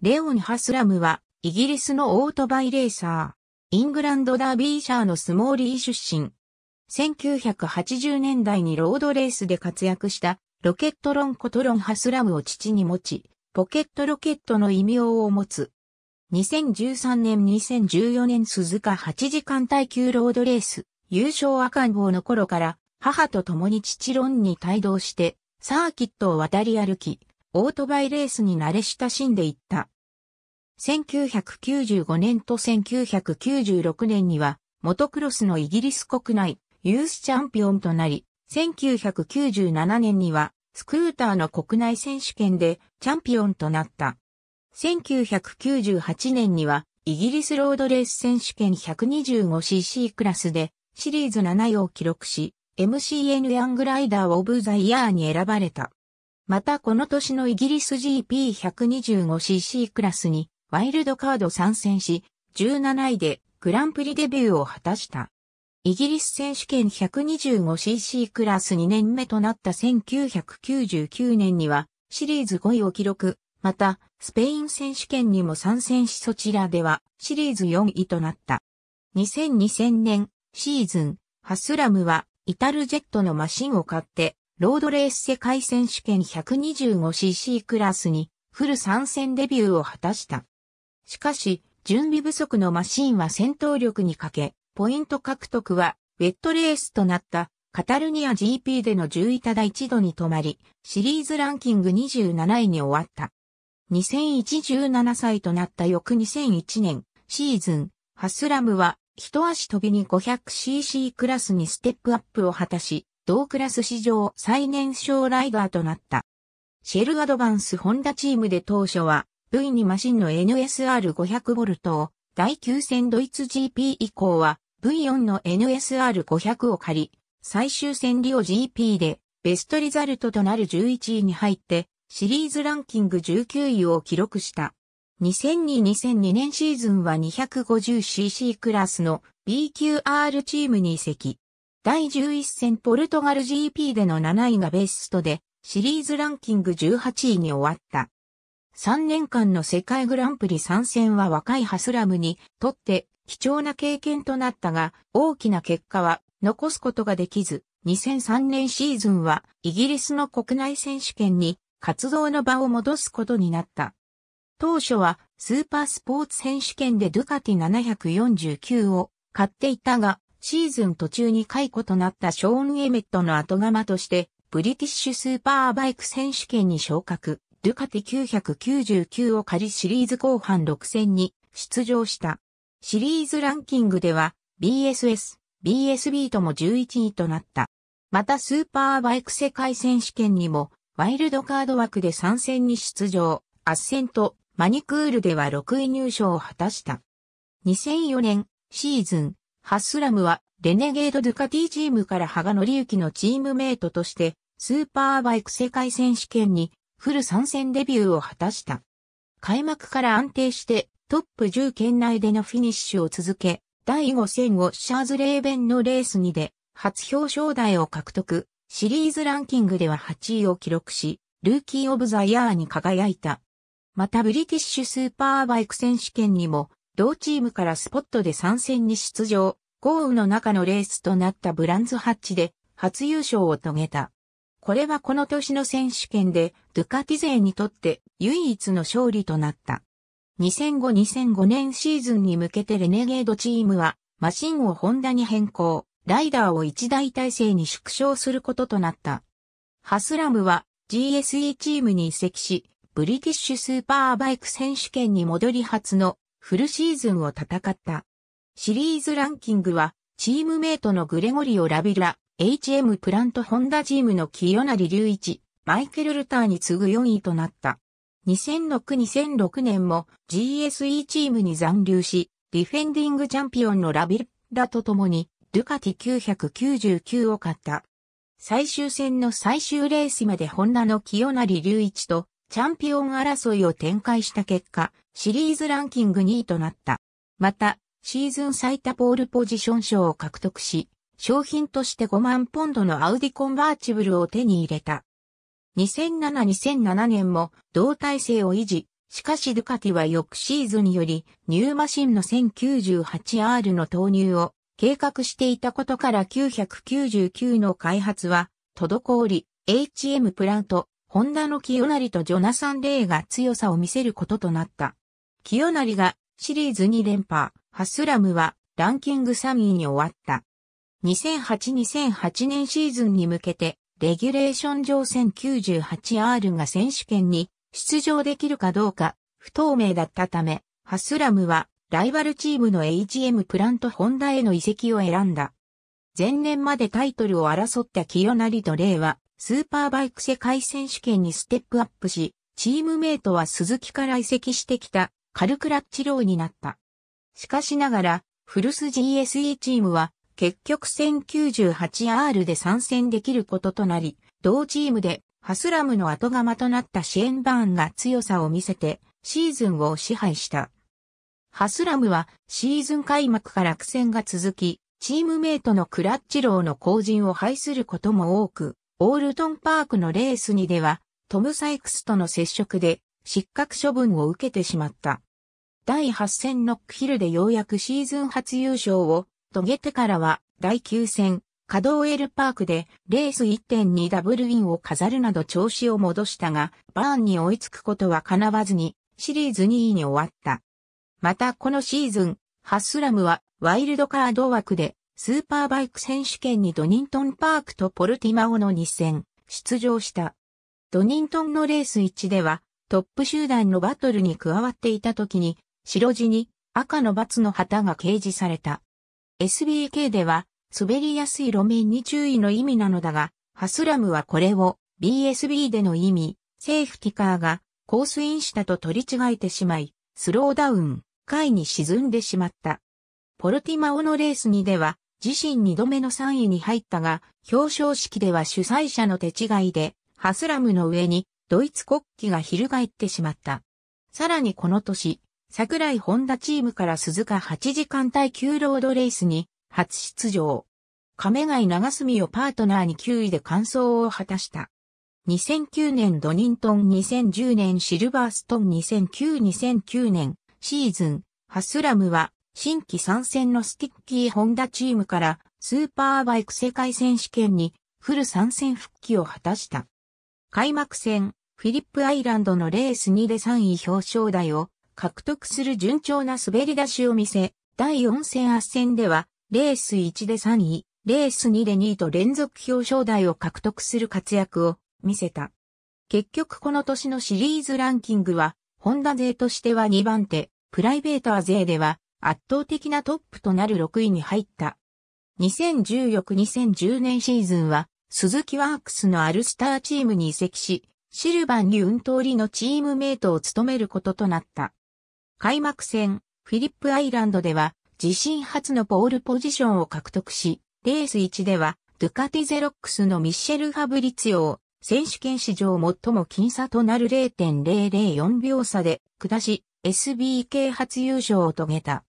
レオン・ハスラムは、イギリスのオートバイレーサー、イングランドダービーシャーのスモーリー出身。1980年代にロードレースで活躍した、ロケットロンことロン・ハスラムを父に持ち、ポケットロケットの異名を持つ。2013年2014年鈴鹿8時間耐久ロードレース、優勝赤ん坊の頃から、母と共に父ロンに帯同して、サーキットを渡り歩き、オートバイレースに慣れ親しんでいった。1995年と1996年には、モトクロスのイギリス国内ユースチャンピオンとなり、1997年にはスクーターの国内選手権でチャンピオンとなった。1998年にはイギリスロードレース選手権 125cc クラスでシリーズ7位を記録し、MCN ヤングライダーオブザイヤーに選ばれた。またこの年のイギリス GP125cc クラスにワイルドカード参戦し、17位でグランプリデビューを果たした。イギリス選手権 125cc クラス2年目となった1999年にはシリーズ5位を記録。また、スペイン選手権にも参戦しそちらではシリーズ4位となった。2020年シーズン、ハスラムはイタルジェットのマシンを買ってロードレース世界選手権 125cc クラスにフル参戦デビューを果たした。しかし、準備不足のマシンは戦闘力に欠け、ポイント獲得はウェットレースとなったカタルニア GP での10位ただ一度に止まり、シリーズランキング27位に終わった。2001-17歳となった翌2001年シーズン、ハスラムは一足飛びに 500cc クラスにステップアップを果たし、同クラス史上最年少ライダーとなった。シェルアドバンスホンダチームで当初は V にマシンの NSR500V を第9戦ドイツ GP 以降は V4 の NSR500 を借り、最終戦リオ GP でベストリザルトとなる11位に入ってシリーズランキング19位を記録した。2002-2002年シーズンは 250cc クラスの BQR チームに移籍。第11戦ポルトガル GP での7位がベストで、シリーズランキング18位に終わった。3年間の世界グランプリ参戦は若いハスラムにとって貴重な経験となったが、大きな結果は残すことができず、2003年シーズンはイギリスの国内選手権に活動の場を戻すことになった。当初はスーパースポーツ選手権でドゥカティ749を買っていたが、シーズン途中に解雇となったショーン・エメットの後釜として、ブリティッシュスーパーバイク選手権に昇格、ドゥカティ999を借りシリーズ後半6戦に出場した。シリーズランキングでは BSS、BSB とも11位となった。またスーパーバイク世界選手権にもワイルドカード枠で参戦に出場、アッセント、マニクールでは6位入賞を果たした。2004年シーズンハッスラムは、レネゲード・ドゥカティチームから羽賀則之のチームメイトとして、スーパーバイク世界選手権にフル参戦デビューを果たした。開幕から安定してトップ10圏内でのフィニッシュを続け、第5戦をシャーズレーベンのレース2で初表彰台を獲得、シリーズランキングでは8位を記録し、ルーキー・オブ・ザ・イヤーに輝いた。またブリティッシュスーパーバイク選手権にも、同チームからスポットで参戦に出場、豪雨の中のレースとなったブランズハッチで初優勝を遂げた。これはこの年の選手権でドゥカティ勢にとって唯一の勝利となった。2005-2005年シーズンに向けてレネゲードチームはマシンをホンダに変更、ライダーを一大体制に縮小することとなった。ハスラムは GSE チームに移籍し、ブリティッシュスーパーバイク選手権に戻り初のフルシーズンを戦った。シリーズランキングは、チームメイトのグレゴリオ・ラビラ、HM プラントホンダチームの清成隆一、マイケル・ルターに次ぐ4位となった。2006-2006年も GSE チームに残留し、ディフェンディングチャンピオンのラビラと共に、ドゥカティ999を買った。最終戦の最終レースまでホンダの清成隆一とチャンピオン争いを展開した結果、シリーズランキング2位となった。また、シーズン最多ポールポジション賞を獲得し、商品として5万ポンドのアウディコンバーチブルを手に入れた。2007-2007年も同体制を維持、しかしドゥカティは翌シーズンによりニューマシンの 1098R の投入を計画していたことから999の開発は滞り、HM プラント、ホンダの清成とジョナサン・レイが強さを見せることとなった。清成がシリーズ2連覇、ハスラムはランキング3位に終わった。2008-2008年シーズンに向けて、レギュレーション上戦9 8 r が選手権に出場できるかどうか不透明だったため、ハスラムはライバルチームの HM プラントホンダへの移籍を選んだ。前年までタイトルを争った清成とレイは、スーパーバイク世界選手権にステップアップし、チームメイトは鈴木から移籍してきたカルクラッチローになった。しかしながら、フルス GSE チームは、結局 1098R で参戦できることとなり、同チームでハスラムの後釜となったシェーンバーンが強さを見せてシーズンを支配した。ハスラムはシーズン開幕から苦戦が続き、チームメイトのクラッチローの後陣を排することも多く、オールトンパークのレースにでは、トム・サイクスとの接触で失格処分を受けてしまった。第8戦ノックヒルでようやくシーズン初優勝を遂げてからは第9戦カドウエルパークでレース1.2ダブルウィンを飾るなど調子を戻したがバーンに追いつくことは叶わずにシリーズ2位に終わった。またこのシーズンハッスラムはワイルドカード枠でスーパーバイク選手権にドニントンパークとポルティマオの2戦出場した。ドニントンのレース1ではトップ集団のバトルに加わっていた時に白地に赤の×の旗が掲示された。SBK では、滑りやすい路面に注意の意味なのだが、ハスラムはこれを BSB での意味、セーフティカーがコースインしたと取り違えてしまい、スローダウン、回に沈んでしまった。ポルティマオのレースにでは、自身2度目の3位に入ったが、表彰式では主催者の手違いで、ハスラムの上にドイツ国旗が翻ってしまった。さらにこの年、桜井ホンダチームから鈴鹿8時間耐久ロードレースに初出場。亀貝長住をパートナーに9位で完走を果たした。2009年ドニントン2010年シルバーストン2009-2009年シーズンハスラムは新規参戦のスティッキーホンダチームからスーパーバイク世界選手権にフル参戦復帰を果たした。開幕戦フィリップアイランドのレース2で3位表彰台を獲得する順調な滑り出しを見せ、第4戦圧戦では、レース1で3位、レース2で2位と連続表彰台を獲得する活躍を見せた。結局この年のシリーズランキングは、ホンダ勢としては2番手、プライベーター勢では圧倒的なトップとなる6位に入った。2014-2010年シーズンは、鈴木ワークスのアルスターチームに移籍し、シルバン・リュントーリのチームメイトを務めることとなった。開幕戦、フィリップアイランドでは、自身初のポールポジションを獲得し、レース1では、ドゥカティゼロックスのミッシェル・ファブリツィオを、選手権史上最も僅差となる0.004秒差で下し、SBK 初優勝を遂げた。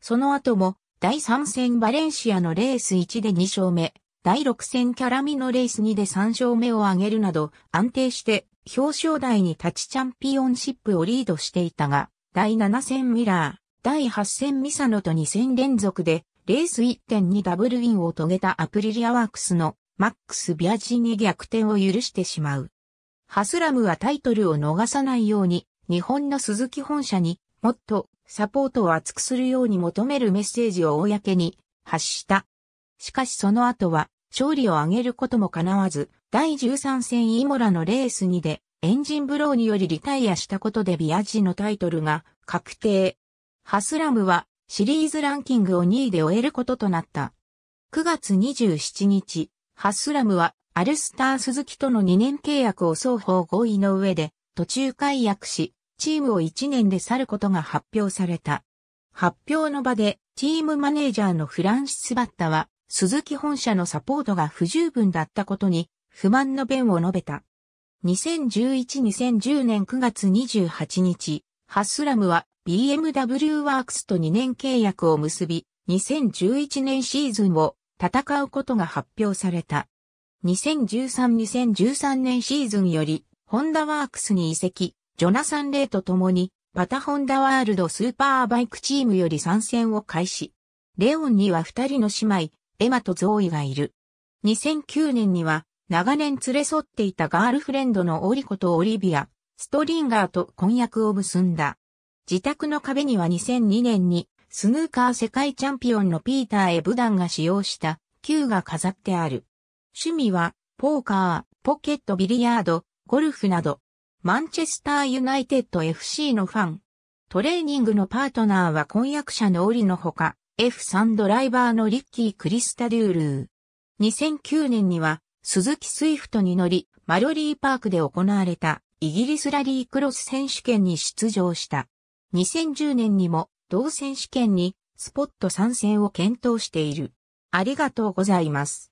その後も、第3戦バレンシアのレース1で2勝目、第6戦キャラミのレース2で3勝目を挙げるなど、安定して表彰台に立ちチャンピオンシップをリードしていたが、第7戦ミラー、第8戦ミサノと2戦連続で、レース1.2ダブルウィンを遂げたアプリリアワークスのマックス・ビアジに逆転を許してしまう。ハスラムはタイトルを逃さないように、日本の鈴木本社にもっとサポートを厚くするように求めるメッセージを公に発した。しかしその後は勝利を挙げることも叶わず、第13戦イモラのレース2でエンジンブローによりリタイアしたことでビアジのタイトルが確定。ハスラムはシリーズランキングを2位で終えることとなった。9月27日、ハスラムはアルスター鈴木との2年契約を双方合意の上で途中解約し、チームを1年で去ることが発表された。発表の場でチームマネージャーのフランシス・バッタは鈴木本社のサポートが不十分だったことに不満の弁を述べた。2011-2010年9月28日、ハスラムは BMW ワークスと2年契約を結び、2011年シーズンを戦うことが発表された。2013-2013年シーズンより、ホンダワークスに移籍、ジョナサン・レイと共に、パタホンダワールドスーパーバイクチームより参戦を開始。レオンには2人の姉妹、エマとゾーイがいる。2009年には、長年連れ添っていたガールフレンドのオリコとオリビア、ストリンガーと婚約を結んだ。自宅の壁には2002年にスヌーカー世界チャンピオンのピーター・エブダンが使用した球が飾ってある。趣味はポーカー、ポケットビリヤード、ゴルフなど。マンチェスター・ユナイテッド FC のファン。トレーニングのパートナーは婚約者のオリのほか、F3 ドライバーのリッキー・クリスタデュールー。2009年には鈴木スイフトに乗り、マロリーパークで行われたイギリスラリークロス選手権に出場した。2010年にも同選手権にスポット参戦を検討している。ありがとうございます。